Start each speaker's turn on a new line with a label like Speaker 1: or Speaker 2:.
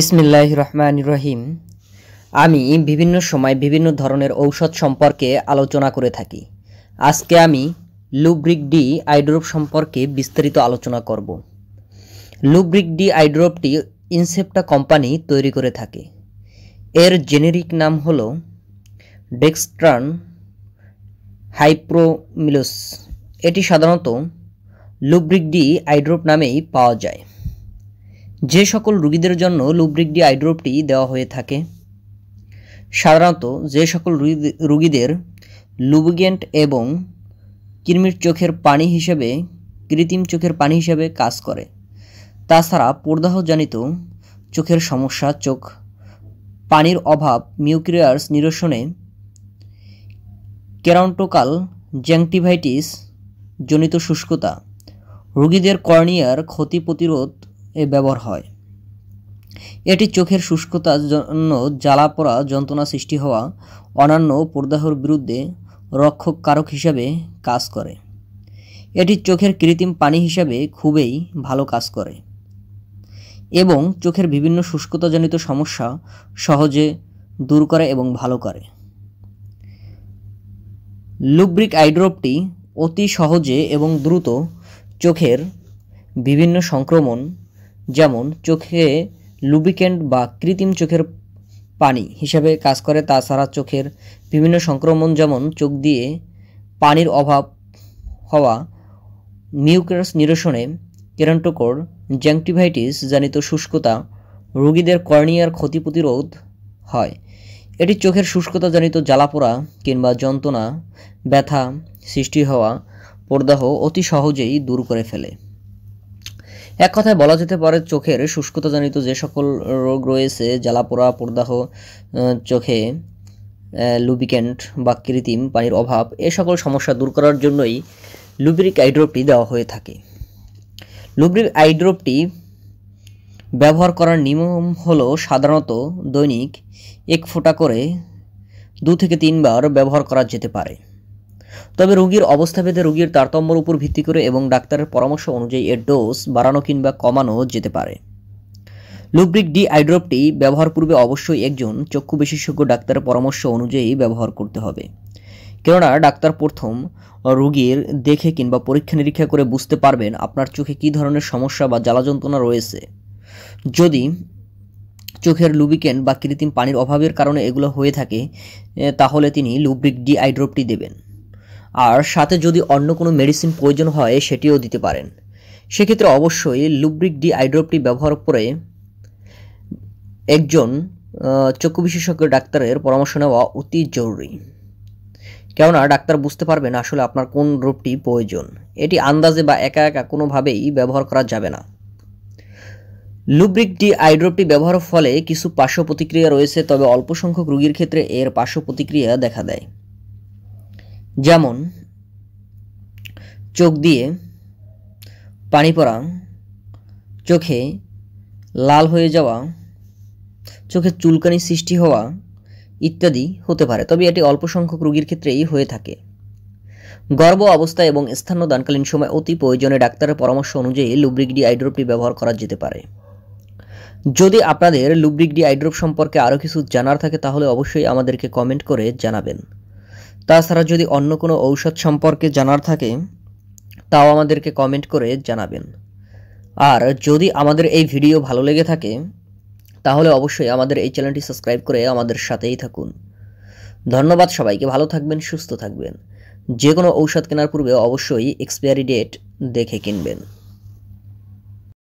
Speaker 1: বিসমিল্লাহ রহমান রহিম আমি বিভিন্ন সময় বিভিন্ন ধরনের ঔষধ সম্পর্কে আলোচনা করে থাকি আজকে আমি লুব্রিক ডি আইড্রোপ সম্পর্কে বিস্তারিত আলোচনা করব লুব্রিক ডি আইড্রোপটি ইনসেপ্টা কোম্পানি তৈরি করে থাকে এর জেনেরিক নাম হল ডেক্সট্রান হাইপ্রোমিলোস এটি সাধারণত লুব্রিক ডি আইড্রোপ নামেই পাওয়া যায় যে সকল রুগীদের জন্য লুব্রিক ডি আইড্রোপটি দেওয়া হয়ে থাকে সাধারণত যে সকল রুগীদের লুবগেন্ট এবং কৃমির চোখের পানি হিসেবে কৃত্রিম চোখের পানি হিসেবে কাজ করে তাছাড়া পর্দাহজনিত চোখের সমস্যা চোখ পানির অভাব মিউক্রিয়ার্স নিরসনে কেরান্টোকাল জ্যাংটিভাইটিস জনিত শুষ্কতা রোগীদের কর্নিয়ার ক্ষতি প্রতিরোধ এ ব্যবহার হয় এটি চোখের শুষ্কতার জন্য জ্বালা পড়া যন্ত্রণা সৃষ্টি হওয়া অন্যান্য প্রদাহর বিরুদ্ধে রক্ষক কারক হিসাবে কাজ করে এটি চোখের কৃত্রিম পানি হিসাবে খুবই ভালো কাজ করে এবং চোখের বিভিন্ন শুষ্কতাজনিত সমস্যা সহজে দূর করে এবং ভালো করে লুব্রিক আইড্রপটি অতি সহজে এবং দ্রুত চোখের বিভিন্ন সংক্রমণ যেমন চোখে লুবিকেন্ট বা কৃত্রিম চোখের পানি হিসাবে কাজ করে তাছাড়া চোখের বিভিন্ন সংক্রমণ যেমন চোখ দিয়ে পানির অভাব হওয়া মিউকাস নিরসনে কেরান্টোকর জ্যাংটিভাইটিস জনিত শুষ্কতা রোগীদের কর্নিয়ার ক্ষতি প্রতিরোধ হয় এটি চোখের শুষ্কতা জনিত জ্বালাপোড়া কিংবা যন্ত্রণা ব্যথা সৃষ্টি হওয়া প্রদাহ অতি সহজেই দূর করে ফেলে এক কথায় বলা যেতে পারে চোখের শুষ্কতাজনিত যে সকল রোগ রয়েছে জ্বালাপোড়া প্রদাহ চোখে লুবিক্যান্ট বা কৃত্রিম পানির অভাব এ সকল সমস্যা দূর করার জন্যই লুব্রিক আইড্রোপটি দেওয়া হয়ে থাকে লুব্রিক আইড্রোপটি ব্যবহার করার নিয়ম হলো সাধারণত দৈনিক এক ফোঁটা করে দু থেকে তিনবার ব্যবহার করা যেতে পারে তবে রোগীর অবস্থা ভেদে রোগীর তারতম্যর উপর ভিত্তি করে এবং ডাক্তারের পরামর্শ অনুযায়ী এর ডোজ বাড়ানো কিংবা কমানো যেতে পারে লুব্রিক ডি আইড্রপটি ব্যবহার পূর্বে অবশ্যই একজন চক্ষু বিশেষজ্ঞ ডাক্তারের পরামর্শ অনুযায়ী ব্যবহার করতে হবে কেননা ডাক্তার প্রথম রোগীর দেখে কিংবা পরীক্ষা নিরীক্ষা করে বুঝতে পারবেন আপনার চোখে কী ধরনের সমস্যা বা জ্বালা যন্ত্রণা রয়েছে যদি চোখের লুবিকেন বা কৃত্রিম পানির অভাবের কারণে এগুলো হয়ে থাকে তাহলে তিনি লুব্রিক ডি আইড্রপটি দেবেন আর সাথে যদি অন্য কোনো মেডিসিন প্রয়োজন হয় সেটিও দিতে পারেন সেক্ষেত্রে অবশ্যই লুব্রিক ডি আইড্রপটি ব্যবহার করে একজন চক্ষু বিশেষজ্ঞ ডাক্তারের পরামর্শ নেওয়া অতি জরুরি কেননা ডাক্তার বুঝতে পারবেন আসলে আপনার কোন রোগটি প্রয়োজন এটি আন্দাজে বা একা একা কোনোভাবেই ব্যবহার করা যাবে না লুব্রিক ডি আইড্রপটি ব্যবহারের ফলে কিছু পার্শ্ব প্রতিক্রিয়া রয়েছে তবে অল্প সংখ্যক রোগীর ক্ষেত্রে এর পার্শ্ব প্রতিক্রিয়া দেখা দেয় যেমন চোখ দিয়ে পানি পড়া চোখে লাল হয়ে যাওয়া চোখে চুলকানি সৃষ্টি হওয়া ইত্যাদি হতে পারে তবে এটি অল্প সংখ্যক রোগীর ক্ষেত্রেই হয়ে থাকে গর্ভ অবস্থা এবং দানকালীন সময় অতি প্রয়োজনে ডাক্তারের পরামর্শ অনুযায়ী লুব্রিক ডি আইড্রোপটি ব্যবহার করা যেতে পারে যদি আপনাদের লুব্রিক ডি আইড্রোপ সম্পর্কে আরও কিছু জানার থাকে তাহলে অবশ্যই আমাদেরকে কমেন্ট করে জানাবেন তাছাড়া যদি অন্য কোনো ঔষধ সম্পর্কে জানার থাকে তাও আমাদেরকে কমেন্ট করে জানাবেন আর যদি আমাদের এই ভিডিও ভালো লেগে থাকে তাহলে অবশ্যই আমাদের এই চ্যানেলটি সাবস্ক্রাইব করে আমাদের সাথেই থাকুন ধন্যবাদ সবাইকে ভালো থাকবেন সুস্থ থাকবেন যে কোনো ঔষধ কেনার পূর্বে অবশ্যই এক্সপায়ারি ডেট দেখে কিনবেন